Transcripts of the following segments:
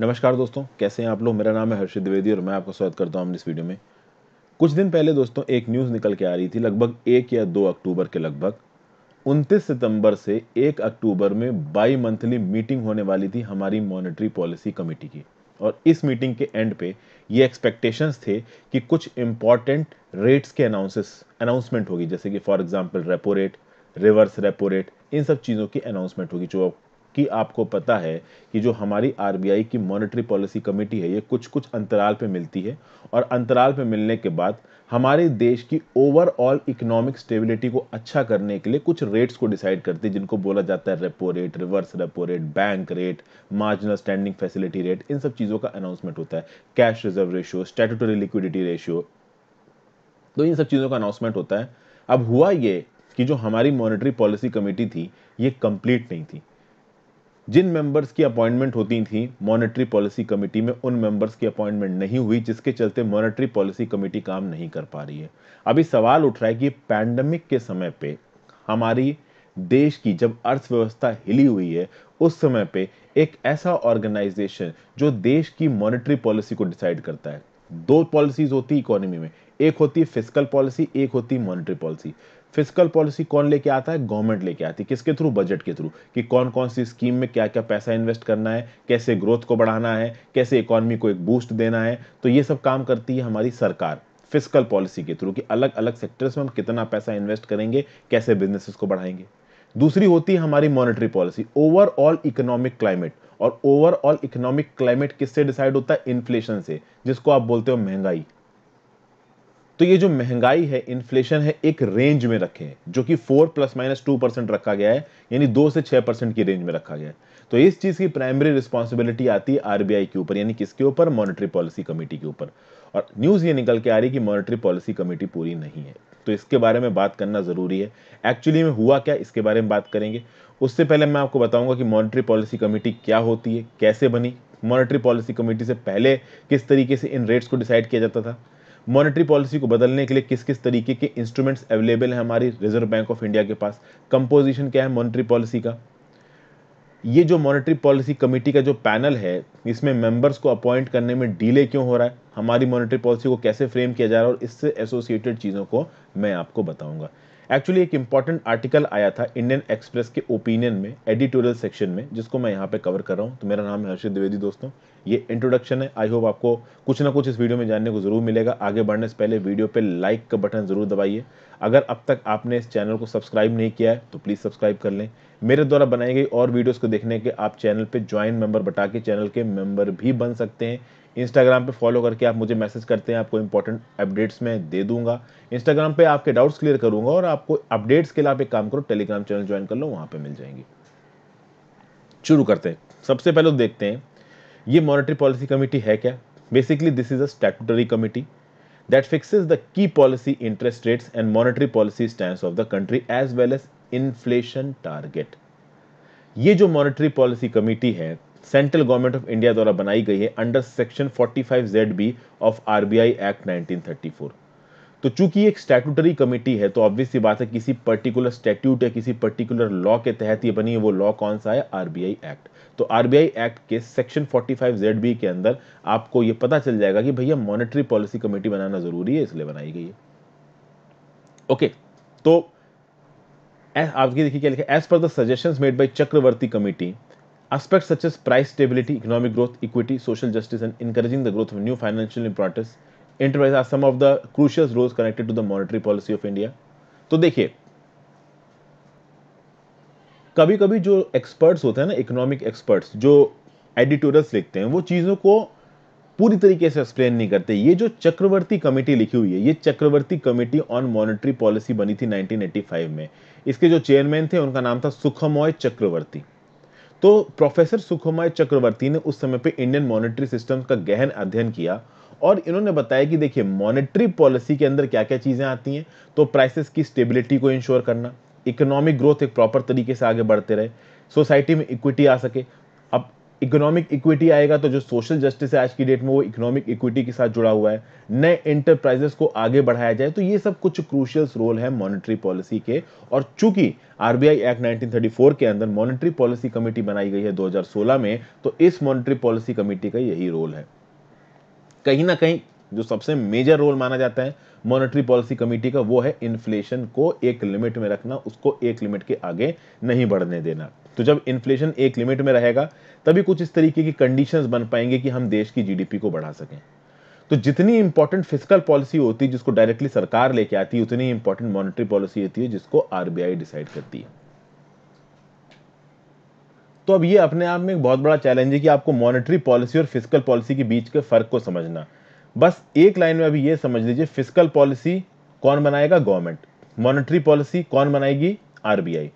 नमस्कार दोस्तों कैसे हैं आप लोग मेरा नाम है हर्षित द्विवेदी और मैं आपका स्वागत करता हूं इस वीडियो में कुछ दिन पहले दोस्तों एक न्यूज़ निकल के आ रही थी लगभग एक या दो अक्टूबर के लगभग 29 सितंबर से एक अक्टूबर में बाई मंथली मीटिंग होने वाली थी हमारी मॉनिटरी पॉलिसी कमेटी की और इस मीटिंग के एंड पे ये एक्सपेक्टेशंस थे कि कुछ इंपॉर्टेंट रेट्स के अनाउंसेस अनाउंसमेंट होगी जैसे कि for example repo rate reverse repo rate इन सब चीज़ों की अनाउंसमेंट होगी जो कि आपको पता है कि जो हमारी आरबीआई की मॉनेटरी पॉलिसी कमेटी है ये कुछ कुछ अंतराल पे मिलती है और अंतराल पे मिलने के बाद हमारे देश की ओवरऑल इकोनॉमिक स्टेबिलिटी को अच्छा करने के लिए कुछ रेट्स को डिसाइड करती है जिनको बोला जाता है repo rate reverse repo rate bank rate marginal standing facility rate इन सब चीज़ों का अनाउंसमेंट होता है cash reserve ratio statutory liquidity ratio तो इन सब चीज़ों का अनाउंसमेंट होता है अब हुआ ये कि जो हमारी मॉनेटरी पॉलिसी कमेटी थी ये कंप्लीट नहीं थी जिन मेंबर्स की अपॉइंटमेंट होती थी मॉनेटरी पॉलिसी कमेटी में उन मेंबर्स की अपॉइंटमेंट नहीं हुई जिसके चलते मॉनेटरी पॉलिसी कमेटी काम नहीं कर पा रही है अभी सवाल उठ रहा है कि पैंडमिक के समय पे हमारी देश की जब अर्थव्यवस्था हिली हुई है उस समय पे एक ऐसा ऑर्गेनाइजेशन जो देश की मॉनेटरी पॉलिसी को डिसाइड करता है दो पॉलिसीज होती इकोनॉमी में एक होती फिजिकल पॉलिसी एक होती मॉनेटरी पॉलिसी फिजिकल पॉलिसी कौन लेके आता है गवर्नमेंट लेके आती है किसके थ्रू बजट के थ्रू कि कौन कौन सी स्कीम में क्या क्या पैसा इन्वेस्ट करना है कैसे ग्रोथ को बढ़ाना है कैसे इकोनॉमी को एक बूस्ट देना है तो ये सब काम करती है हमारी सरकार फिजिकल पॉलिसी के थ्रू कि अलग अलग सेक्टर्स में हम कितना पैसा इन्वेस्ट करेंगे कैसे बिजनेसेस को बढ़ाएंगे दूसरी होती है हमारी monetary policy overall economic climate और ओवरऑल इकोनॉमिक क्लाइमेट किससे डिसाइड होता है इन्फ्लेशन से जिसको आप बोलते हो महंगाई तो ये जो महंगाई है इन्फ्लेशन है एक रेंज में रखें जो कि four plus minus two percent रखा गया है यानी दो से छह परसेंट की रेंज में रखा गया है तो इस चीज़ की प्राइमरी रिस्पॉन्सिबिलिटी आती है आरबीआई के ऊपर यानी किसके ऊपर मॉनिटरी पॉलिसी कमेटी के ऊपर और न्यूज़ ये निकल के आ रही कि मॉनिटरी पॉलिसी कमेटी पूरी नहीं है तो इसके बारे में बात करना ज़रूरी है एक्चुअली में हुआ क्या इसके बारे में बात करेंगे उससे पहले मैं आपको बताऊंगा कि मॉनिटरी पॉलिसी कमेटी क्या होती है कैसे बनी मॉनिटरी पॉलिसी कमेटी से पहले किस तरीके से इन रेट्स को डिसाइड किया जाता था मॉनेटरी पॉलिसी को बदलने के लिए किस किस तरीके के इंस्ट्रूमेंट्स अवेलेबल हैं हमारी रिजर्व बैंक ऑफ इंडिया के पास कंपोजिशन क्या है मॉनेटरी पॉलिसी का ये जो मॉनेटरी पॉलिसी कमेटी का जो पैनल है इसमें मेंबर्स को अपॉइंट करने में डिले क्यों हो रहा है हमारी मॉनेटरी पॉलिसी को कैसे फ्रेम किया जा रहा है और इससे एसोसिएटेड चीज़ों को मैं आपको बताऊंगा एक्चुअली एक इंपॉर्टेंट आर्टिकल आया था इंडियन एक्सप्रेस के ओपिनियन में एडिटोरियल सेक्शन में जिसको मैं यहाँ पे कवर कर रहा हूँ तो मेरा नाम है हर्षित द्विवेदी दोस्तों ये इंट्रोडक्शन है आई होप आपको कुछ ना कुछ इस वीडियो में जानने को जरूर मिलेगा आगे बढ़ने से पहले वीडियो पे लाइक का बटन जरूर दबाइए अगर अब तक आपने इस चैनल को सब्सक्राइब नहीं किया है तो प्लीज़ सब्सक्राइब कर लें मेरे द्वारा बनाई गई और वीडियोज़ को देखने के आप चैनल पर ज्वाइन मेंबर बटा के चैनल के मेंबर भी बन सकते हैं इंस्टाग्राम पे फॉलो करके आप मुझे मैसेज करते हैं आपको इंपॉर्टेंट अपडेट्स मैं दे दूंगा इंस्टाग्राम पे आपके डाउट्स क्लियर करूंगा और आपको अपडेट्स के लिए आप एक काम करो टेलीग्राम चैनल ज्वाइन कर लो वहां पर मिल जाएंगे शुरू करते हैं सबसे पहले तो देखते हैं ये मॉनिटरी पॉलिसी कमेटी है क्या basically this is a statutory committee that fixes the key policy interest rates and monetary policy stance of the as well as as target ये जो मॉनिटरी पॉलिसी कमेटी है सेंट्रल गवर्नमेंट ऑफ इंडिया द्वारा बनाई गई है under section 45 Z B of RBI act 1934 तो चूंकि एक स्टैट्यूटरी कमेटी है तो ऑब्वियस सी बात है किसी पर्टिकुलर स्टैट्यूट या किसी पर्टिकुलर लॉ के तहत ये बनी है वो लॉ कौन सा है आरबीआई एक्ट तो आरबीआई एक्ट के सेक्शन 45 जेड बी के अंदर आपको ये पता चल जाएगा कि भैया मॉनिटरी पॉलिसी कमेटी बनाना जरूरी है इसलिए बनाई गई है ओके तो आपकी देखिए क्या लिखा as per the suggestion made by Chakravarty committee Aspects such as price stability, economic growth, equity, social justice, and encouraging the growth of new financial imperatives enterprise are some of the crucial roles connected to the monetary policy of india to dekhiye कभी कभी जो experts होते हैं ना economic experts जो editorials लिखते हैं वो चीज़ों को पूरी तरीके से एक्सप्लेन नहीं करते ये जो चक्रवर्ती कमेटी लिखी हुई है ये Chakravarty committee on monetary policy बनी थी 1985 में इसके जो चेयरमैन थे उनका नाम था सुखमोय चक्रवर्ती तो प्रोफेसर सुखमय चक्रवर्ती ने उस समय पे इंडियन मॉनेटरी सिस्टम का गहन अध्ययन किया और इन्होंने बताया कि देखिए मॉनेटरी पॉलिसी के अंदर क्या क्या चीज़ें आती हैं तो प्राइसेस की स्टेबिलिटी को इंश्योर करना इकोनॉमिक ग्रोथ एक प्रॉपर तरीके से आगे बढ़ते रहे सोसाइटी में इक्विटी आ सके अब इकोनॉमिक इक्विटी आएगा तो जो सोशल जस्टिस है आज की डेट में वो इकोनॉमिक इक्विटी के साथ जुड़ा हुआ है नए इंटरप्राइजेस को आगे बढ़ाया जाए तो ये सब कुछ क्रूशियल रोल है मॉनेटरी पॉलिसी के और चूंकि आरबीआई एक्ट 1934 के अंदर मॉनेटरी पॉलिसी कमेटी बनाई गई है 2016 में तो इस मॉनेटरी पॉलिसी कमेटी का यही रोल है कहीं ना कहीं जो सबसे मेजर रोल माना जाता है मॉनेटरी पॉलिसी कमेटी का वो है इन्फ्लेशन को एक लिमिट में रखना उसको एक लिमिट के आगे नहीं बढ़ने देना तो जब इन्फ्लेशन एक लिमिट में रहेगा तभी कुछ इस तरीके की कंडीशन बन पाएंगे कि हम देश की जीडीपी को बढ़ा सकें तो जितनी इंपॉर्टेंट फिजिकल पॉलिसी होती है जिसको डायरेक्टली सरकार लेके आती है उतनी इंपॉर्टेंट मॉनिटरी पॉलिसी होती है जिसको आरबीआई डिसाइड करती है तो अब ये अपने आप में एक बहुत बड़ा चैलेंज है कि आपको मॉनिटरी पॉलिसी और फिजिकल पॉलिसी के बीच के फर्क को समझना बस एक लाइन में अभी ये समझ लीजिए फिजिकल पॉलिसी कौन बनाएगा गवर्नमेंट मॉनिटरी पॉलिसी कौन बनाएगी आरबीआई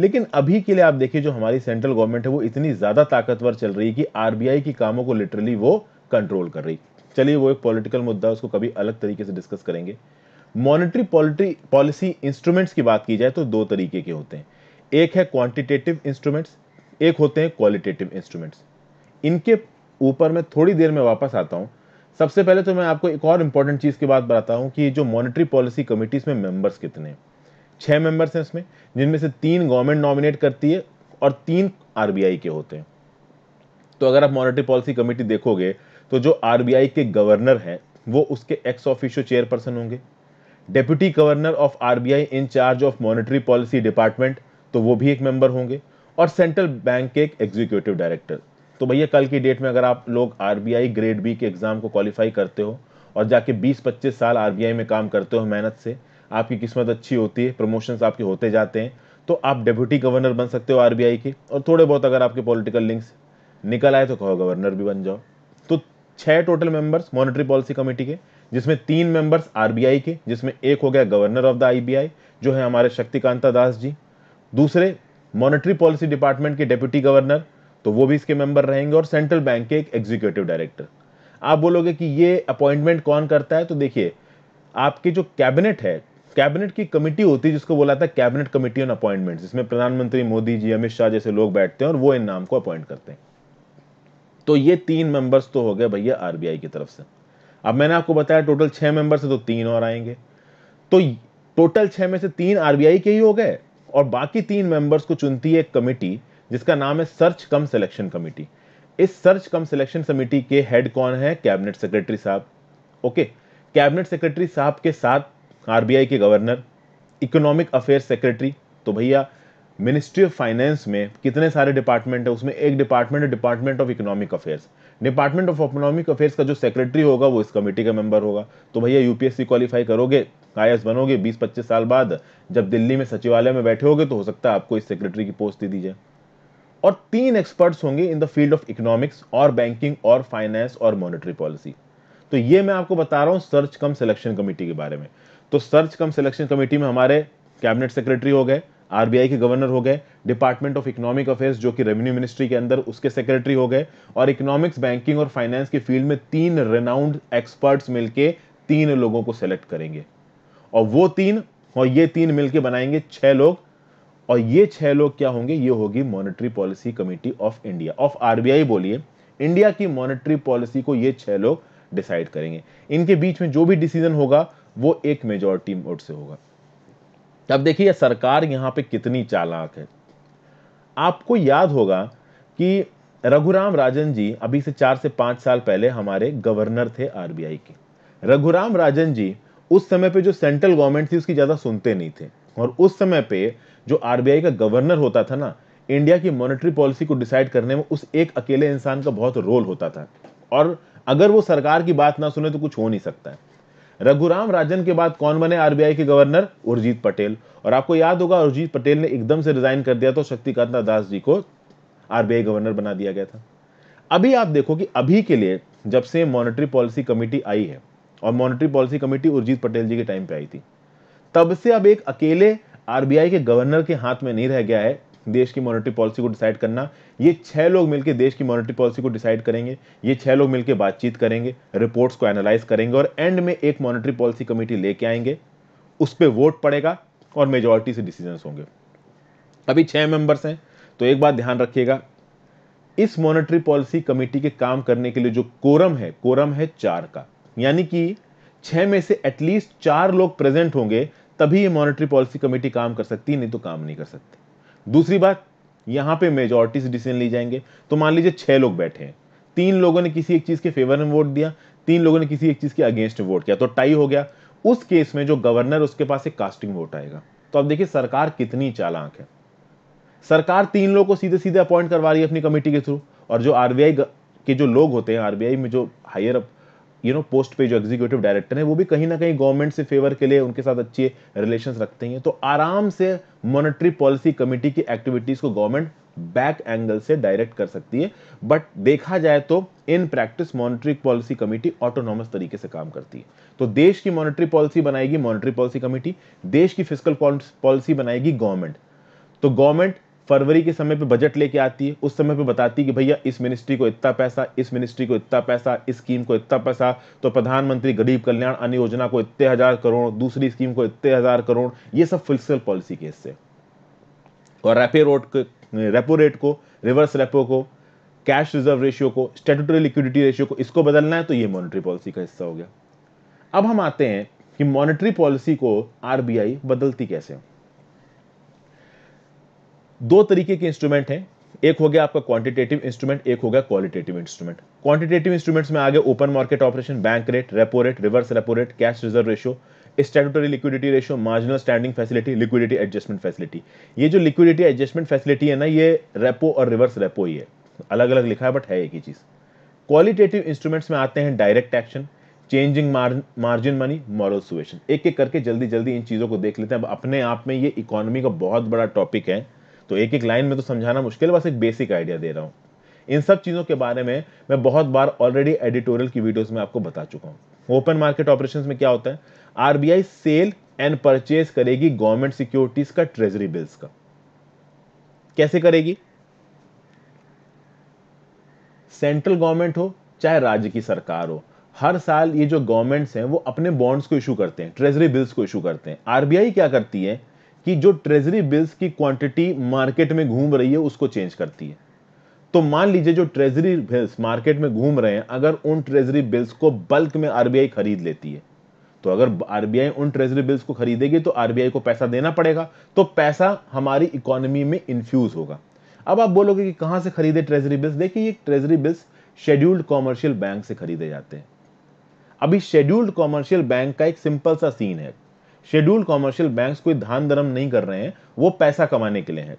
लेकिन अभी के लिए आप देखिए जो हमारी सेंट्रल गवर्नमेंट है वो इतनी ज्यादा ताकतवर चल रही है कि आरबीआई की कामों को लिटरली वो कंट्रोल कर रही चलिए वो एक पॉलिटिकल मुद्दा उसको कभी अलग तरीके से डिस्कस करेंगे मॉनिटरी पॉलिटी पॉलिसी इंस्ट्रूमेंट्स की बात की जाए तो दो तरीके के होते हैं एक है क्वांटिटेटिव इंस्ट्रूमेंट्स एक होते हैं क्वालिटेटिव इंस्ट्रूमेंट्स इनके ऊपर मैं थोड़ी देर में वापस आता हूँ सबसे पहले तो मैं आपको एक और इंपॉर्टेंट चीज़ की बात बताता हूँ कि जो मॉनिटरी पॉलिसी कमिटीज़ में मेंबर्स कितने हैं छह मेंबर्स हैं इसमें जिनमें से तीन गवर्नमेंट नॉमिनेट करती है और तीन आरबीआई के होते हैं तो अगर आप मॉनेटरी पॉलिसी कमेटी देखोगे तो जो आरबीआई के गवर्नर हैं वो उसके एक्स ऑफिशियो चेयरपर्सन होंगे deputy governor of RBI in charge of monetary policy department तो वो भी एक मेंबर होंगे और सेंट्रल बैंक के एक एग्जीक्यूटिव डायरेक्टर तो भैया कल की डेट में अगर आप लोग आरबीआई ग्रेड बी के एग्जाम को क्वालिफाई करते हो और जाके 20-25 साल आरबीआई में काम करते हो मेहनत से आपकी किस्मत अच्छी होती है प्रमोशंस आपके होते जाते हैं तो आप डेप्यूटी गवर्नर बन सकते हो आरबीआई के और थोड़े बहुत अगर आपके पॉलिटिकल लिंक्स निकल आए तो कहो गवर्नर भी बन जाओ तो छः total members monetary policy committee के जिसमें तीन मेंबर्स आरबीआई के जिसमें एक हो गया गवर्नर ऑफ द आईबीआई जो है हमारे शक्तिकांता दास जी दूसरे मॉनेटरी पॉलिसी डिपार्टमेंट के डेप्यूटी गवर्नर तो वो भी इसके मेंबर रहेंगे और सेंट्रल बैंक के एक एग्जीक्यूटिव डायरेक्टर आप बोलोगे कि ये अपॉइंटमेंट कौन करता है तो देखिए आपके जो कैबिनेट है कैबिनेट की कमेटी होती है जिसको बोला था कैबिनेट कमेटी ऑन अपॉइंटमेंट जिसमें प्रधानमंत्री मोदी जी अमित शाह जैसे लोग बैठते हैं और वो इन नाम को अपॉइंट करते हैं तो ये तीन मेंबर्स तो हो गए भैया आरबीआई की तरफ से अब मैंने आपको बताया टोटल छह मेंबर्स है तो तीन और आएंगे तो टोटल छह में से तीन आरबीआई के ही हो गए और बाकी तीन मेंबर्स को चुनती है एक कमेटी जिसका नाम है सर्च कम सिलेक्शन कमेटी इस सर्च कम सिलेक्शन समिति के हेड कौन है कैबिनेट सेक्रेटरी साहब ओके कैबिनेट सेक्रेटरी साहब के साथ आरबीआई के गवर्नर इकोनॉमिक अफेयर सेक्रेटरी तो भैया मिनिस्ट्री ऑफ फाइनेंस में कितने सारे डिपार्टमेंट है उसमें एक डिपार्टमेंट है department of economic affairs department of economic affairs का जो सेक्रेटरी होगा वो इस कमेटी का मेंबर होगा तो भैया यूपीएससी क्वालिफाई करोगे आई बनोगे 20-25 साल बाद जब दिल्ली में सचिवालय में बैठे होगे तो हो सकता है आपको इस सेक्रेटरी की पोस्ट दे दी जाए और तीन एक्सपर्ट्स होंगे in the field of economics और बैंकिंग और फाइनेंस और मॉनिटरी पॉलिसी तो ये मैं आपको बता रहा हूँ सर्च कम सिलेक्शन कमेटी के बारे में तो सर्च कम सिलेक्शन कमेटी में हमारे कैबिनेट सेक्रेटरी हो गए आरबीआई के गवर्नर हो गए डिपार्टमेंट ऑफ इकोनॉमिक अफेयर्स जो कि रेवेन्यू मिनिस्ट्री के अंदर उसके सेक्रेटरी हो गए और इकोनॉमिक्स बैंकिंग और फाइनेंस की फील्ड में तीन रेनाउंड एक्सपर्ट्स मिलके तीन लोगों को सेलेक्ट करेंगे और वो तीन और ये तीन मिलके बनाएंगे छह लोग और ये छह लोग क्या होंगे ये होगी monetary policy committee of India of RBI बोलिए इंडिया की मॉनेटरी पॉलिसी को ये छह लोग डिसाइड करेंगे इनके बीच में जो भी डिसीजन होगा वो एक मेजोरिटी वोट से होगा अब देखिए सरकार यहां पे कितनी चालाक है आपको याद होगा कि रघुराम राजन जी अभी से चार से पांच साल पहले हमारे गवर्नर थे आरबीआई के रघुराम राजन जी उस समय पे जो सेंट्रल गवर्नमेंट थी उसकी ज़्यादा सुनते नहीं थे और उस समय पे जो आरबीआई का गवर्नर होता था ना इंडिया की मॉनेटरी पॉलिसी को डिसाइड करने में उस एक अकेले इंसान का बहुत रोल होता था और अगर वो सरकार की बात ना सुने तो कुछ हो नहीं सकता है रघुराम राजन के बाद कौन बने आरबीआई के गवर्नर उर्जीत पटेल और आपको याद होगा उर्जीत पटेल ने एकदम से रिजाइन कर दिया तो शक्तिकांत दास जी को आरबीआई गवर्नर बना दिया गया था अभी आप देखो कि अभी के लिए जब से मॉनेटरी पॉलिसी कमेटी आई है और monetary policy committee Urjit Patel ji के टाइम पे आई थी तब से अब एक अकेले आरबीआई के गवर्नर के हाथ में नहीं रह गया है देश की मॉनेटरी पॉलिसी को डिसाइड करना ये छह लोग मिलकर देश की मॉनेटरी पॉलिसी को डिसाइड करेंगे ये छह लोग मिलकर बातचीत करेंगे रिपोर्ट्स को एनालाइज करेंगे और एंड में एक मॉनेटरी पॉलिसी कमेटी लेके आएंगे उस पर वोट पड़ेगा और मेजोरिटी से डिसीजन होंगे अभी छह मेंबर्स हैं तो एक बात ध्यान रखिएगा इस मॉनेटरी पॉलिसी कमेटी के काम करने के लिए जो कोरम है कोरम है चार का यानी कि छह में से एटलीस्ट चार लोग प्रेजेंट होंगे तभी ये मॉनेटरी पॉलिसी कमेटी काम कर सकती है नहीं तो काम नहीं कर सकती दूसरी बात यहाँ पे मेजोरिटी से डिसीजन लिए जाएंगे तो मान लीजिए छह लोग बैठे हैं तीन लोगों ने किसी एक चीज के फेवर में वोट दिया तीन लोगों ने किसी एक चीज के अगेंस्ट वोट किया तो टाई हो गया उस केस में जो गवर्नर उसके पास एक कास्टिंग वोट आएगा तो अब देखिए सरकार कितनी चालाक है सरकार तीन लोग को सीधे सीधे अपॉइंट करवा रही है अपनी कमेटी के थ्रू और जो आरबीआई के जो लोग होते हैं आरबीआई में जो higher up you know post पे जो एग्जीक्यूटिव डायरेक्टर है वो भी कहीं ना कहीं गवर्नमेंट से फेवर के लिए उनके साथ अच्छे रिलेशन रखते हैं तो आराम से मॉनिटरी पॉलिसी कमेटी की एक्टिविटीज को गवर्नमेंट बैक एंगल से डायरेक्ट कर सकती है बट देखा जाए तो in practice monetary policy committee autonomous तरीके से काम करती है तो देश की मॉनिटरी पॉलिसी बनाएगी मॉनिटरी पॉलिसी कमेटी देश की फिजिकल पॉलिसी बनाएगी गवर्नमेंट तो गवर्नमेंट फरवरी के समय पे बजट लेके आती है उस समय पे बताती है कि भैया इस मिनिस्ट्री को इतना पैसा इस मिनिस्ट्री को इतना पैसा इस स्कीम को इतना पैसा तो प्रधानमंत्री गरीब कल्याण अन्य योजना को इतने हज़ार करोड़ दूसरी स्कीम को इतने हज़ार करोड़ ये सब फिस्कल पॉलिसी के हिस्से और रेपे रोड रेपो रेट को रिवर्स रेपो को कैश रिजर्व रेशियो को स्टेटूटरी लिक्विडिटी रेशियो को इसको बदलना है तो ये मॉनिटरी पॉलिसी का हिस्सा हो गया अब हम आते हैं कि मॉनिटरी पॉलिसी को आरबीआई बदलती कैसे है दो तरीके के इंस्ट्रूमेंट हैं एक हो गया आपका क्वांटिटेटिव इंस्ट्रूमेंट एक हो गया क्वालिटेटिव इंस्ट्रूमेंट क्वांटिटेटिव इंस्ट्रूमेंट्स में आगे open market operation bank rate repo rate reverse repo rate cash reserve ratio statutory liquidity ratio marginal standing facility liquidity adjustment facility ये जो लिक्विडिटी एडजस्टमेंट फैसिलिटी है ना ये रेपो और रिवर्स रेपो ही है अलग अलग लिखा है बट है एक ही चीज़ क्वालिटेटिव इंस्ट्रूमेंट्स में आते हैं direct action changing margin money moral suasion एक एक करके जल्दी जल्दी इन चीज़ों को देख लेते हैं अब अपने आप में ये इकोनॉमी का बहुत बड़ा टॉपिक है तो एक एक लाइन में तो समझाना मुश्किल बस एक बेसिक आइडिया दे रहा हूँ इन सब चीज़ों के बारे में मैं बहुत बार ऑलरेडी एडिटोरियल की वीडियोस में आपको बता चुका हूँ ओपन मार्केट ऑपरेशंस में क्या होता है आरबीआई सेल एंड परचेज करेगी गवर्नमेंट सिक्योरिटीज का ट्रेजरी बिल्स का कैसे करेगी सेंट्रल गवर्नमेंट हो चाहे राज्य की सरकार हो हर साल ये जो गवर्नमेंट्स हैं वो अपने बॉन्ड्स को इशू करते हैं ट्रेजरी बिल्स को इशू करते हैं आरबीआई क्या करती है कि जो ट्रेजरी बिल्स की क्वांटिटी मार्केट में घूम रही है उसको चेंज करती है तो मान लीजिए जो ट्रेजरी बिल्स मार्केट में घूम रहे हैं अगर उन ट्रेजरी बिल्स को बल्क में आरबीआई खरीद लेती है तो अगर आरबीआई उन ट्रेजरी बिल्स को खरीदेगी तो आरबीआई को पैसा देना पड़ेगा तो पैसा हमारी इकोनॉमी में इन्फ्यूज होगा अब आप बोलोगे कि कहां से खरीदे ट्रेजरी बिल्स देखिए ये treasury bills scheduled commercial bank से खरीदे जाते हैं अभी शेड्यूल्ड कॉमर्शियल बैंक का एक सिंपल सा सीन है शेड्यूल्ड कॉमर्शियल बैंक कोई धान धर्म नहीं कर रहे हैं वो पैसा कमाने के लिए है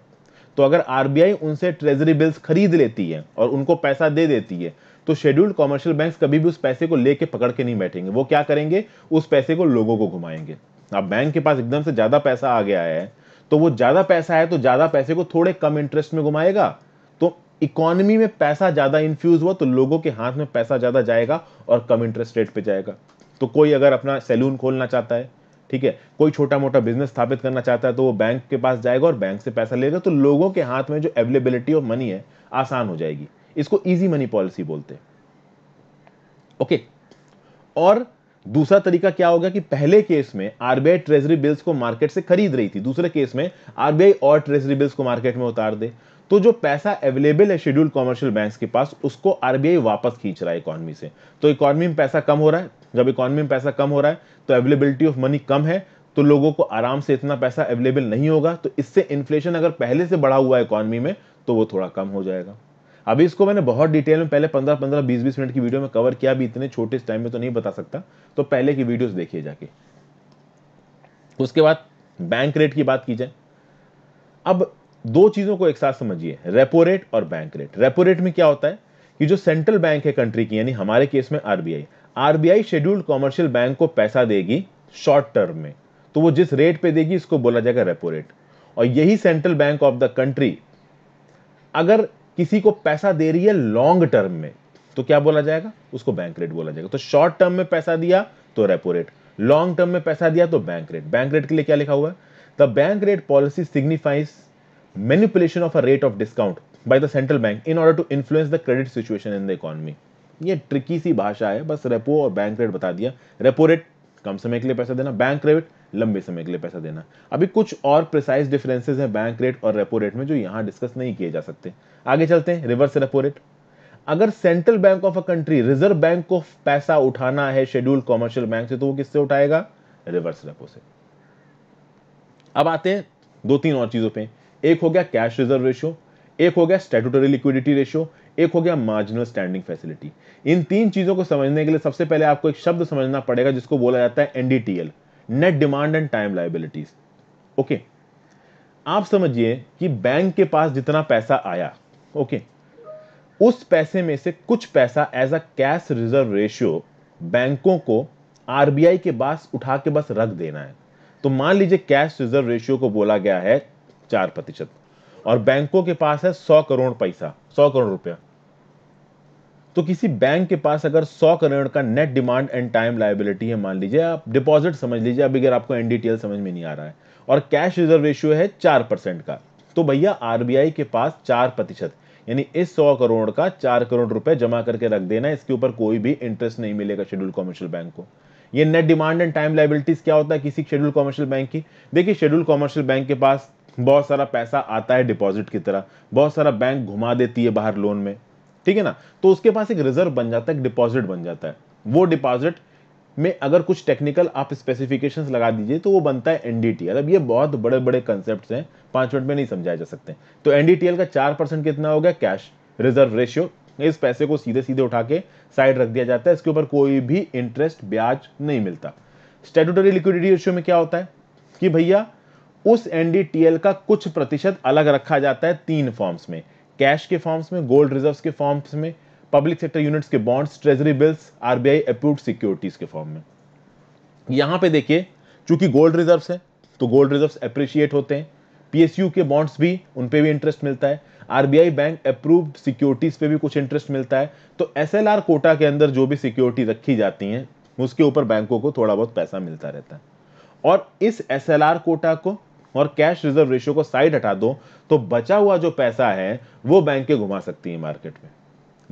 तो अगर आरबीआई उनसे ट्रेजरी बिल्स खरीद लेती है और उनको पैसा दे देती है तो शेड्यूल्ड कॉमर्शियल बैंक कभी भी उस पैसे को लेके पकड़ के नहीं बैठेंगे वो क्या करेंगे उस पैसे को लोगों को घुमाएंगे अब बैंक के पास एकदम से ज्यादा पैसा आ गया है तो वो ज्यादा पैसा है तो ज्यादा पैसे को थोड़े कम इंटरेस्ट में घुमाएगा तो इकोनॉमी में पैसा ज्यादा इन्फ्यूज हुआ तो लोगों के हाथ में पैसा ज्यादा जाएगा और कम इंटरेस्ट रेट पे जाएगा तो कोई अगर अपना सैलून खोलना चाहता है ठीक है कोई छोटा मोटा बिजनेस स्थापित करना चाहता है तो वो बैंक के पास जाएगा और बैंक से पैसा लेगा तो लोगों के हाथ में जो अवेलेबिलिटी ऑफ मनी है आसान हो जाएगी इसको इजी मनी पॉलिसी बोलते हैं ओके और दूसरा तरीका क्या होगा कि पहले केस में आरबीआई ट्रेजरी बिल्स को मार्केट से खरीद रही थी दूसरे केस में आरबीआई और ट्रेजरी बिल्स को मार्केट में उतार दे तो जो पैसा अवेलेबल है शेड्यूल कॉमर्शियल बैंक के पास उसको आरबीआई वापस खींच रहा है इकोनॉमी से तो इकोनॉमी में पैसा कम हो रहा है जब इकोनॉमी में पैसा कम हो रहा है तो अवेलेबिलिटी ऑफ मनी कम है तो लोगों को आराम से इतना पैसा अवेलेबल नहीं होगा तो इससे इन्फ्लेशन अगर पहले से बढ़ा हुआ है इकोनॉमी में तो वो थोड़ा कम हो जाएगा अभी इसको मैंने बहुत डिटेल में पहले पंद्रह पंद्रह बीस बीस मिनट की वीडियो में कवर किया भी इतने छोटे टाइम में तो नहीं बता सकता तो पहले की वीडियोस देखिए जाके उसके बाद बैंक रेट की बात की जाए अब दो चीजों को एक साथ समझिए रेपो रेट और बैंक रेट रेपो रेट में क्या होता है कि जो सेंट्रल बैंक है कंट्री की यानी हमारे केस में RBI RBI scheduled commercial bank को पैसा देगी शॉर्ट टर्म में तो वो जिस रेट पे देगी इसको बोला जाएगा रेपो रेट और यही central bank of the country अगर किसी को पैसा दे रही है लॉन्ग टर्म में तो क्या बोला जाएगा उसको बैंक रेट बोला जाएगा तो शॉर्ट टर्म में पैसा दिया तो रेपो रेट लॉन्ग टर्म में पैसा दिया तो बैंक रेट बैंक रेट के लिए क्या लिखा हुआ है the bank rate policy signifies manipulation of a rate of discount by the central bank in order to influence the credit situation in the economy. ये ट्रिकी सी भाषा है बस रेपो और बैंक रेट बता दिया रेपो रेट कम समय के लिए पैसा देना बैंक रेट लंबे समय के लिए पैसा देना अभी कुछ और प्रिसाइज डिफरेंसेस हैं बैंक रेट और रेपो रेट में जो यहाँ डिस्कस नहीं किए जा सकते आगे चलते हैं रिवर्स रेपो रेट अगर central bank of a country reserve bank को पैसा उठाना है शेड्यूल्ड कॉमर्शियल बैंक से तो वो किससे उठाएगा रिवर्स रेपो से अब आते हैं दो तीन और चीजों पे एक हो गया कैश रिजर्व रेशियो एक हो गया स्टेटूटरी लिक्विडिटी रेशियो एक हो गया मार्जिनल स्टैंडिंग फैसिलिटी इन तीन चीजों को समझने के लिए सबसे पहले आपको एक शब्द समझना पड़ेगा जिसको बोला जाता है NDTL net demand and time liabilities okay आप समझिए कि बैंक के पास जितना पैसा आया ओके okay, उस पैसे में से कुछ पैसा as a cash reserve ratio बैंकों को आरबीआई के पास उठा के बस रख देना है तो मान लीजिए कैश रिजर्व रेशियो को बोला गया है चार प्रतिशत और बैंकों के पास है सौ करोड़ पैसा सौ करोड़ रुपया तो किसी बैंक के पास अगर सौ करोड़ का net demand and time liability है मान लीजिए आप डिपॉजिट समझ लीजिए अभी अगर आपको एनडीटीएल समझ में नहीं आ रहा है और कैश रिजर्व रेशियो है चार परसेंट का तो भैया आरबीआई के पास चार प्रतिशत यानी इस सौ करोड़ का चार करोड़ रुपए जमा करके रख देना इसके ऊपर कोई भी इंटरेस्ट नहीं मिलेगा शेड्यूल कॉमर्शियल बैंक को ये net demand and time liabilities क्या होता है किसी शेड्यूल कॉमर्शियल बैंक की देखिए शेड्यूल कॉमर्शियल बैंक के पास बहुत सारा पैसा आता है डिपॉजिट की तरह बहुत सारा बैंक घुमा देती है बाहर लोन में ठीक है ना तो उसके पास एक रिजर्व बन जाता है एक डिपॉजिट बन जाता है वो डिपॉजिट में अगर कुछ टेक्निकल आप स्पेसिफिकेशंस लगा दीजिए तो वो बनता है एनडीटीएल अब ये बहुत बड़े बड़े कंसेप्ट हैं पांच मिनट में नहीं समझाए जा सकते तो एनडीटीएल का चार परसेंट कितना हो गया कैश रिजर्व रेशियो इस पैसे को सीधे सीधे उठा के साइड रख दिया जाता है इसके ऊपर कोई भी इंटरेस्ट ब्याज नहीं मिलता स्टेटूटरी लिक्विडिटी रेशियो में क्या होता है कि भैया उस एनडीटीएल का कुछ प्रतिशत अलग रखा जाता है तीन फॉर्म्स में कैश के फॉर्म्स में गोल्ड रिजर्व के फॉर्म्स में पब्लिक सेक्टर यूनिट्स के bonds treasury bills RBI approve securities के फॉर्म में यहां पे देखिए चूंकि गोल्ड रिजर्व्स है तो गोल्ड रिजर्व्स अप्रिशिएट होते हैं पीएसयू के बॉन्ड्स भी उन पे भी इंटरेस्ट मिलता है आरबीआई बैंक अप्रूव्ड सिक्योरिटीज पे भी कुछ इंटरेस्ट मिलता है तो एसएलआर कोटा के अंदर जो भी सिक्योरिटी रखी जाती हैं उसके ऊपर बैंकों को थोड़ा बहुत पैसा मिलता रहता है और इस एस कोटा को और कैश रिजर्व रेशियो को साइड हटा दो तो बचा हुआ जो पैसा है वो बैंक घुमा सकती है मार्केट में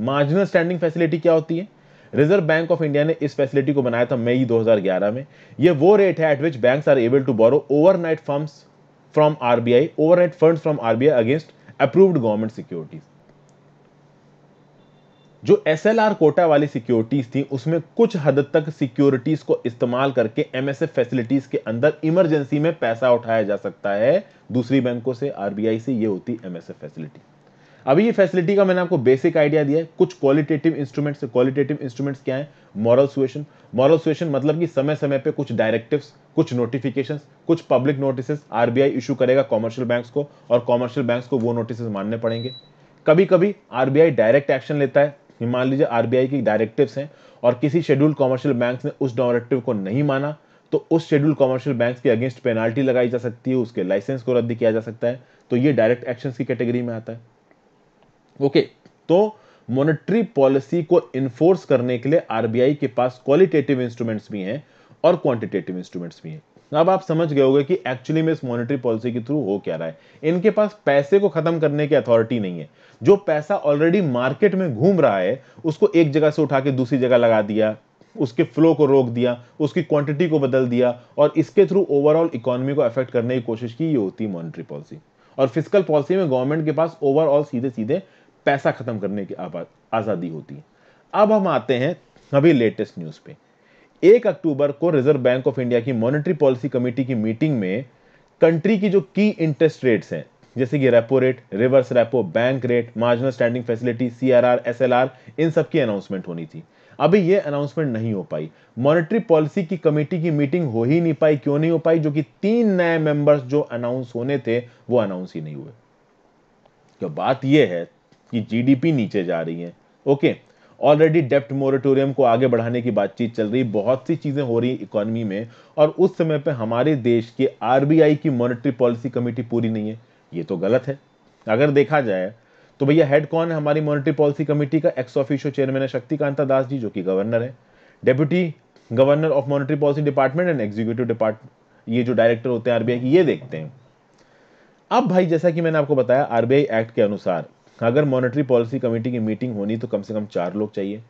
मार्जिनल स्टैंडिंग फैसिलिटी क्या होती है रिजर्व बैंक ऑफ इंडिया ने इस फैसिलिटी को बनाया था मई 2011 में ये वो रेट है at which banks are able to borrow overnight funds from RBI overnight funds from RBI against approved government securities जो एस कोटा वाली सिक्योरिटीज थी उसमें कुछ हद तक सिक्योरिटीज को इस्तेमाल करके एमएसएफ फैसिलिटीज के अंदर इमरजेंसी में पैसा उठाया जा सकता है दूसरी बैंकों से आरबीआई से ये होती एमएसएफ फैसिलिटी अभी ये फैसिलिटी का मैंने आपको बेसिक आइडिया दिया है कुछ क्वालिटेटिव इंस्ट्रूमेंट्स क्वालिटेटिव इंस्ट्रूमेंट्स क्या है मॉरल सुएशन मॉरल सुएशन मतलब कि समय समय पे कुछ डायरेक्टिव कुछ नोटिफिकेशन कुछ पब्लिक नोटिस आरबीआई इशू करेगा कॉमर्शियल बैंक को और कॉमर्शियल बैंक को वो नोटिस मानने पड़ेंगे कभी कभी आरबीआई डायरेक्ट एक्शन लेता है ये मान लीजिए आरबीआई की डायरेक्टिव हैं और किसी शेड्यूल कॉमर्शियल बैंक ने उस डायरेक्टिव को नहीं माना तो उस शेड्यूल कॉमर्शियल बैंक के अगेंस्ट पेनाल्टी लगाई जा सकती है उसके लाइसेंस को रद्द किया जा सकता है तो ये डायरेक्ट एक्शन की कैटेगरी में आता है ओके okay, तो मॉनेटरी पॉलिसी को इन्फोर्स करने के लिए आरबीआई के पास क्वालिटेटिव इंस्ट्रूमेंट्स भी हैं और क्वांटिटेटिव इंस्ट्रूमेंट्स भी हैं अब आप समझ गए होगे कि एक्चुअली में इस मॉनेटरी पॉलिसी के थ्रू हो क्या रहा है इनके पास पैसे को खत्म करने की अथॉरिटी नहीं है जो पैसा ऑलरेडी मार्केट में घूम रहा है उसको एक जगह से उठा के दूसरी जगह लगा दिया उसके फ्लो को रोक दिया उसकी क्वांटिटी को बदल दिया और इसके थ्रू ओवरऑल इकोनॉमी को अफेक्ट करने की कोशिश की ये होती है मॉनिटरी पॉलिसी और फिजिकल पॉलिसी में गवर्नमेंट के पास ओवरऑल सीधे सीधे पैसा खत्म करने की आज़ादी होती है अब हम आते हैं अभी लेटेस्ट न्यूज़ पे एक अक्टूबर को रिजर्व बैंक ऑफ इंडिया की मॉनेटरी पॉलिसी कमेटी की मीटिंग में कंट्री की जो की इंटरेस्ट रेट्स हैं जैसे कि repo rate reverse repo bank rate marginal standing facility CRR SLR इन सब की अनाउंसमेंट होनी थी अभी ये अनाउंसमेंट नहीं हो पाई मॉनेटरी पॉलिसी की कमेटी की मीटिंग हो ही नहीं पाई क्यों नहीं हो पाई जो कि तीन नए मेंबर्स जो अनाउंस होने थे वो अनाउंस ही नहीं हुए तो बात यह है कि जीडीपी नीचे जा रही है ओके ऑलरेडी डेप्ट मोरेटोरियम को आगे बढ़ाने की बातचीत चल रही बहुत सी चीज़ें हो रही इकोनॉमी में और उस समय पर हमारे देश के आरबीआई की मॉनिटरी पॉलिसी कमेटी पूरी नहीं है ये तो गलत है अगर देखा जाए तो भैया हेड कौन है हमारी मॉनिटरी पॉलिसी कमेटी का एक्स ऑफिशियो चेयरमैन है शक्तिकांता दास जी जो कि गवर्नर है deputy governor of monetary policy department and executive department ये जो डायरेक्टर होते हैं आरबीआई की ये देखते हैं अब भाई जैसा कि मैंने आपको बताया आरबीआई एक्ट के अनुसार अगर मॉनेटरी पॉलिसी कमेटी की मीटिंग होनी तो कम से कम चार लोग चाहिए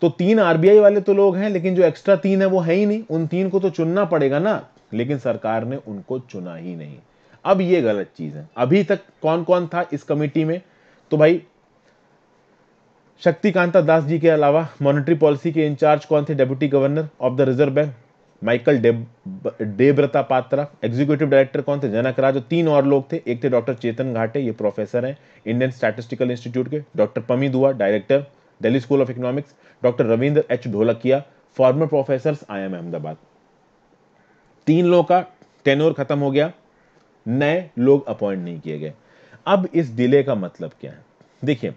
तो तीन आरबीआई वाले तो लोग हैं लेकिन जो एक्स्ट्रा तीन है वो है ही नहीं उन तीन को तो चुनना पड़ेगा ना लेकिन सरकार ने उनको चुना ही नहीं अब ये गलत चीज है अभी तक कौन कौन था इस कमेटी में तो भाई शक्तिकांता दास जी के अलावा मॉनेटरी पॉलिसी के इंचार्ज कौन थे deputy governor of the reserve bank Michael Debabrata Patra executive director कौन थे जनक राज और तीन और लोग थे एक थे डॉक्टर चेतन घाटे ये प्रोफेसर हैं इंडियन स्टैटिस्टिकल इंस्टीट्यूट के doctor Pami Dua director Delhi school of economics doctor Ravindra H Dholakia former professor I M Ahmedabad तीन लोगों का टेनोर खत्म हो गया नए लोग अपॉइंट नहीं किए गए अब इस डिले का मतलब क्या है देखिए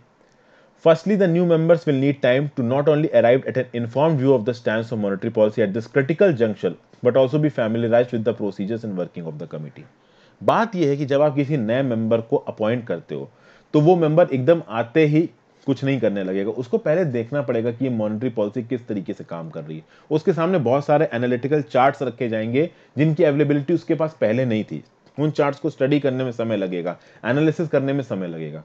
Firstly, the new members will need time to not only arrive at an informed view of the stance of monetary policy at this critical juncture, but also be familiarized with the procedures and working of the committee. बात यह है कि जब आप किसी नए member को appoint करते हो तो वो मेंबर एकदम आते ही कुछ नहीं करने लगेगा उसको पहले देखना पड़ेगा कि ये मॉनेटरी पॉलिसी किस तरीके से काम कर रही है उसके सामने बहुत सारे एनालिटिकल चार्ट्स रखे जाएंगे जिनकी अवेलेबिलिटी उसके पास पहले नहीं थी उन चार्ट्स को स्टडी करने में समय लगेगा एनालिसिस करने में समय लगेगा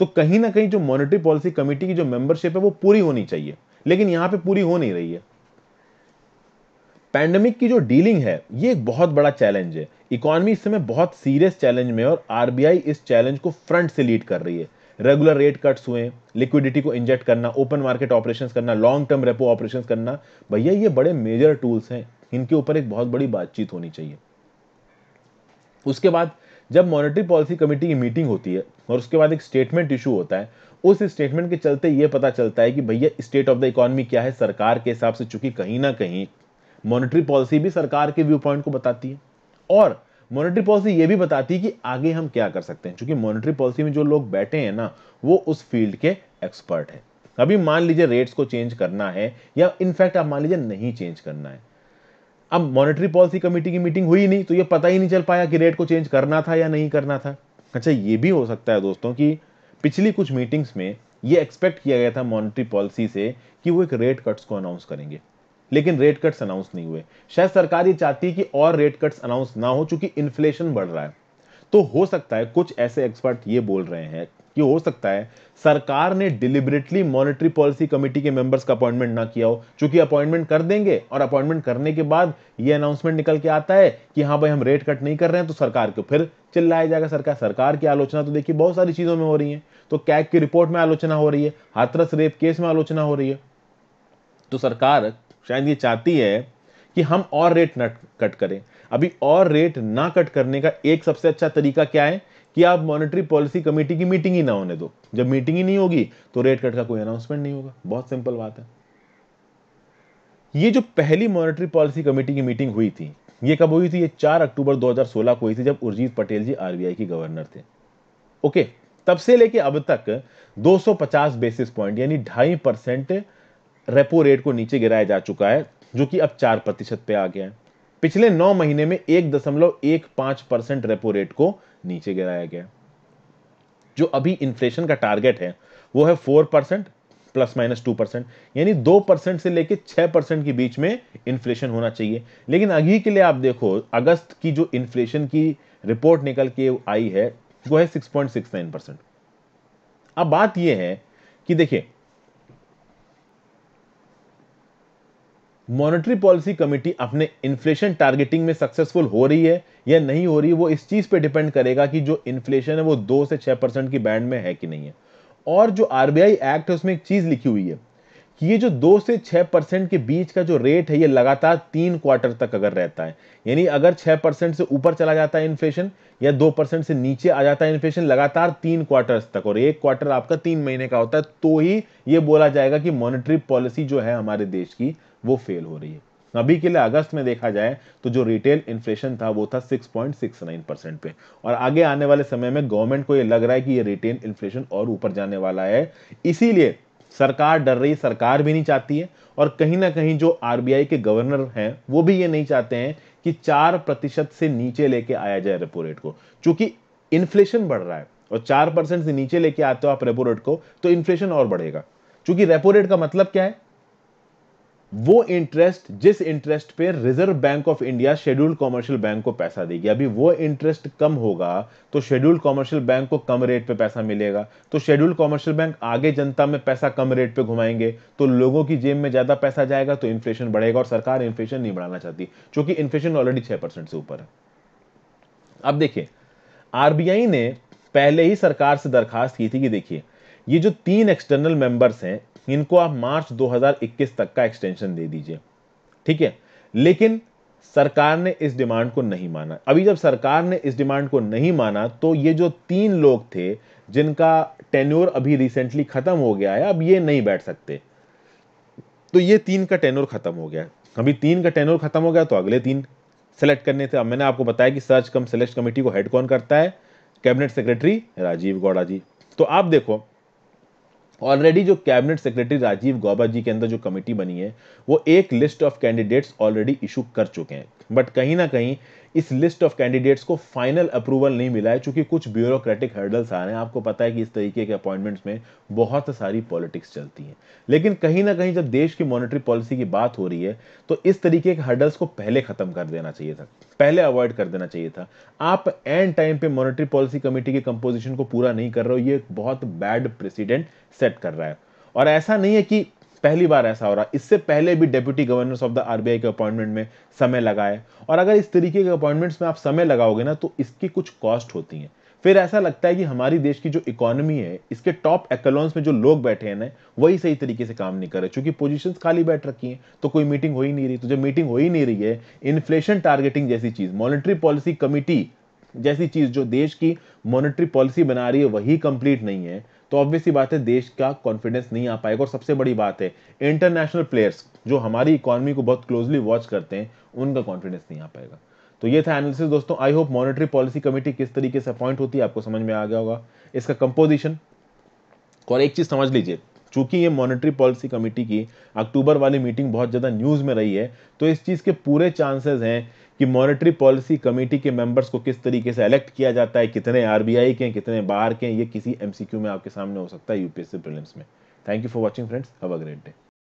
तो कहीं ना कहीं जो मॉनिटरी पॉलिसी कमेटी की जो मेंबरशिप है वो पूरी होनी चाहिए लेकिन यहां पे पूरी हो नहीं रही है पैंडेमिक की जो डीलिंग है ये एक बहुत बड़ा चैलेंज है इकोनॉमी इस समय बहुत सीरियस चैलेंज में और आरबीआई इस चैलेंज को फ्रंट से लीड कर रही है रेगुलर रेट कट्स हुए लिक्विडिटी को इंजेक्ट करना ओपन मार्केट ऑपरेशन करना लॉन्ग टर्म रेपो ऑपरेशन करना भैया ये बड़े मेजर टूल्स हैं इनके ऊपर एक बहुत बड़ी बातचीत होनी चाहिए उसके बाद जब मॉनेटरी पॉलिसी कमेटी की मीटिंग होती है और उसके बाद एक स्टेटमेंट इशू होता है उस स्टेटमेंट के चलते ये पता चलता है कि भैया स्टेट ऑफ द इकोनॉमी क्या है सरकार के हिसाब से चूंकि कहीं ना कहीं मॉनेटरी पॉलिसी भी सरकार के व्यू पॉइंट को बताती है और मॉनेटरी पॉलिसी ये भी बताती है कि आगे हम क्या कर सकते हैं क्योंकि मॉनेटरी पॉलिसी में जो लोग बैठे हैं ना वो उस फील्ड के एक्सपर्ट हैं अभी मान लीजिए रेट्स को चेंज करना है या इनफैक्ट आप मान लीजिए नहीं चेंज करना है अब मॉनेटरी पॉलिसी कमेटी की मीटिंग हुई नहीं तो ये पता ही नहीं चल पाया कि रेट को चेंज करना था या नहीं करना था अच्छा ये भी हो सकता है दोस्तों कि पिछली कुछ मीटिंग्स में ये एक्सपेक्ट किया गया था मॉनिटरी पॉलिसी से कि वो एक रेट कट्स को अनाउंस करेंगे लेकिन रेट कट्स अनाउंस नहीं हुए शायद सरकार ये चाहती है कि और रेट कट्स अनाउंस ना हो चूंकि इन्फ्लेशन बढ़ रहा है तो हो सकता है कुछ ऐसे एक्सपर्ट ये बोल रहे हैं कि हो सकता है सरकार ने डिलिबरेटली मॉनेटरी पॉलिसी कमेटी के मेंबर्स का अपॉइंटमेंट ना किया हो चूंकि अपॉइंटमेंट कर देंगे और अपॉइंटमेंट करने के बाद ये अनाउंसमेंट निकल के आता है कि हाँ भाई हम रेट कट नहीं कर रहे हैं तो सरकार को फिर चिल्लाया जाएगा सरकार सरकार की आलोचना तो देखिए बहुत सारी चीज़ों में हो रही है तो कैग की रिपोर्ट में आलोचना हो रही है हाथरस रेप केस में आलोचना हो रही है तो सरकार शायद ये चाहती है कि हम और रेट न कट करें अभी और रेट ना कट करने का एक सबसे अच्छा तरीका क्या है कि आप मॉनेटरी पॉलिसी कमेटी की मीटिंग ही ना होने दो जब मीटिंग ही नहीं होगी तो रेट कट का कोई अनाउंसमेंट नहीं होगा बहुत सिंपल बात है ये जो पहली मॉनेटरी पॉलिसी कमेटी की मीटिंग हुई थी ये कब हुई थी ये 4 अक्टूबर 2016 को हुई थी जब उर्जीत पटेल जी आरबीआई के गवर्नर थे ओके तब से लेके अब तक 250 बेसिस पॉइंट यानी ढाई परसेंट रेपो रेट को नीचे गिराया जा चुका है जो कि अब चार प्रतिशत पे आ गया है पिछले नौ महीने में एक दशमलव एक पांच परसेंट रेपो रेट को नीचे गिराया गया जो अभी इन्फ्लेशन का टारगेट है वो है four percent plus minus two percent यानी दो परसेंट से लेकर छह परसेंट के बीच में इन्फ्लेशन होना चाहिए लेकिन अभी के लिए आप देखो अगस्त की जो इन्फ्लेशन की रिपोर्ट निकल के आई है वो है six point six nine percent अब बात यह है कि देखिए मॉनेटरी पॉलिसी कमेटी अपने इन्फ्लेशन टारगेटिंग में सक्सेसफुल हो रही है या नहीं हो रही वो इस चीज़ पे डिपेंड करेगा कि जो इन्फ्लेशन है वो दो से छह परसेंट की बैंड में है कि नहीं है और जो आरबीआई एक्ट है उसमें एक चीज़ लिखी हुई है कि ये जो दो से छह परसेंट के बीच का जो रेट है ये लगातार तीन क्वार्टर तक अगर रहता है यानी अगर छह परसेंट से ऊपर चला जाता है इन्फ्लेशन या दो परसेंट से नीचे आ जाता है इन्फ्लेशन लगातार तीन क्वार्टर्स तक और एक क्वार्टर आपका तीन महीने का होता है तो ही ये बोला जाएगा कि मॉनेटरी पॉलिसी जो है हमारे देश की वो फेल हो रही है अभी के लिए अगस्त में देखा जाए तो जो रिटेल इन्फ्लेशन था वो था 6.69 परसेंट पे और आगे आने वाले समय में गवर्नमेंट को ये लग रहा है कि ये रिटेल इन्फ्लेशन और ऊपर जाने वाला है इसीलिए सरकार डर रही सरकार भी नहीं चाहती है और कहीं ना कहीं जो आरबीआई के गवर्नर हैं वो भी ये नहीं चाहते हैं कि चार प्रतिशत से नीचे लेके आया जाए रेपो रेट को चूंकि इन्फ्लेशन बढ़ रहा है और चार परसेंट से नीचे लेके आते हो आप रेपो रेट को तो इन्फ्लेशन और बढ़ेगा क्योंकि रेपो रेट का मतलब क्या है वो इंटरेस्ट जिस इंटरेस्ट पे reserve bank of India scheduled commercial bank को पैसा देगी अभी वो इंटरेस्ट कम होगा तो शेड्यूल्ड कॉमर्शियल बैंक को कम रेट पे पैसा मिलेगा तो शेड्यूल्ड कॉमर्शियल बैंक आगे जनता में पैसा कम रेट पे घुमाएंगे तो लोगों की जेब में ज्यादा पैसा जाएगा तो इन्फ्लेशन बढ़ेगा और सरकार इन्फ्लेशन नहीं बढ़ाना चाहती क्योंकि इन्फ्लेशन ऑलरेडी छह से ऊपर है अब देखिए आरबीआई ने पहले ही सरकार से दरखास्त की थी कि देखिए ये जो तीन एक्सटर्नल मेंबर्स हैं इनको आप मार्च 2021 तक का एक्सटेंशन दे दीजिए ठीक है लेकिन सरकार ने इस डिमांड को नहीं माना अभी जब सरकार ने इस डिमांड को नहीं माना तो ये जो तीन लोग थे जिनका टेन्योर अभी रिसेंटली खत्म हो गया है अब ये नहीं बैठ सकते तो ये तीन का टेन्योर खत्म हो गया अभी तीन का टेन्योर खत्म हो गया तो अगले तीन सेलेक्ट करने थे अब मैंने आपको बताया कि सर्च कम सेलेक्ट कमेटी को हेड कौन करता है कैबिनेट सेक्रेटरी राजीव गौड़ा जी तो आप देखो ऑलरेडी जो कैबिनेट सेक्रेटरी राजीव गौबा जी के अंदर जो कमेटी बनी है वो एक list of candidates already issue कर चुके हैं बट कहीं ना कहीं इस लिस्ट ऑफ कैंडिडेट्स को फाइनल अप्रूवल नहीं मिला है चूंकि कुछ ब्यूरोक्रेटिक हर्डल्स आ रहे हैं आपको पता है कि इस तरीके के अपॉइंटमेंट्स में बहुत सारी पॉलिटिक्स चलती हैं लेकिन कहीं ना कहीं जब देश की मॉनेटरी पॉलिसी की बात हो रही है तो इस तरीके के हर्डल्स को पहले खत्म कर देना चाहिए था पहले अवॉइड कर देना चाहिए था आप एंड टाइम पे मॉनिटरी पॉलिसी कमेटी के कंपोजिशन को पूरा नहीं कर रहे हो ये बहुत बैड प्रेसिडेंट सेट कर रहा है और ऐसा नहीं है कि पहली बार ऐसा हो रहा है इससे पहले भी deputy governor of the RBI के अपॉइंटमेंट में समय लगाए और अगर इस तरीके के अपॉइंटमेंट्स में आप समय लगाओगे ना तो इसकी कुछ कॉस्ट होती है फिर ऐसा लगता है कि हमारी देश की जो इकोनॉमी है इसके टॉप एक्लॉन्स में जो लोग बैठे हैं ना वही सही तरीके से काम नहीं कर रहे क्योंकि पोजीशंस खाली बैठ रखी हैं तो कोई मीटिंग हो ही नहीं रही तो जब मीटिंग हो ही नहीं रही है इन्फ्लेशन टारगेटिंग जैसी चीज मॉनिटरी पॉलिसी कमिटी जैसी चीज जो देश की मॉनिटरी पॉलिसी बना रही है वही कंप्लीट नहीं है तो ऑब्वियस बात है देश का कॉन्फिडेंस नहीं आ पाएगा और सबसे बड़ी बात है इंटरनेशनल प्लेयर्स जो हमारी इकोनॉमी को बहुत क्लोजली वॉच करते हैं उनका कॉन्फिडेंस नहीं आ पाएगा तो ये था एनालिसिस दोस्तों I hope monetary policy committee किस तरीके से अपॉइंट होती है आपको समझ में आ गया होगा इसका कंपोजिशन और एक चीज़ समझ लीजिए चूंकि ये मॉनेटरी पॉलिसी कमेटी की अक्टूबर वाली मीटिंग बहुत ज़्यादा न्यूज़ में रही है तो इस चीज़ के पूरे चांसेस हैं कि मॉनेटरी पॉलिसी कमेटी के मेंबर्स को किस तरीके से इलेक्ट किया जाता है कितने आरबीआई के हैं कितने बाहर के हैं ये किसी एमसीक्यू में आपके सामने हो सकता है यूपीएससी प्रीलिम्स में thank you for watching friends have a great day